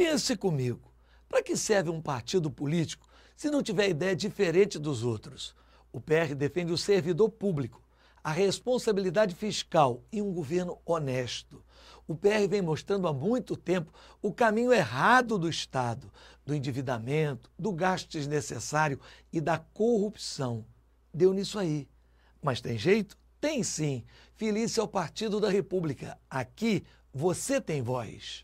Pense comigo, para que serve um partido político se não tiver ideia diferente dos outros? O PR defende o servidor público, a responsabilidade fiscal e um governo honesto. O PR vem mostrando há muito tempo o caminho errado do Estado, do endividamento, do gasto desnecessário e da corrupção. Deu nisso aí. Mas tem jeito? Tem sim. Feliz é o Partido da República. Aqui você tem voz.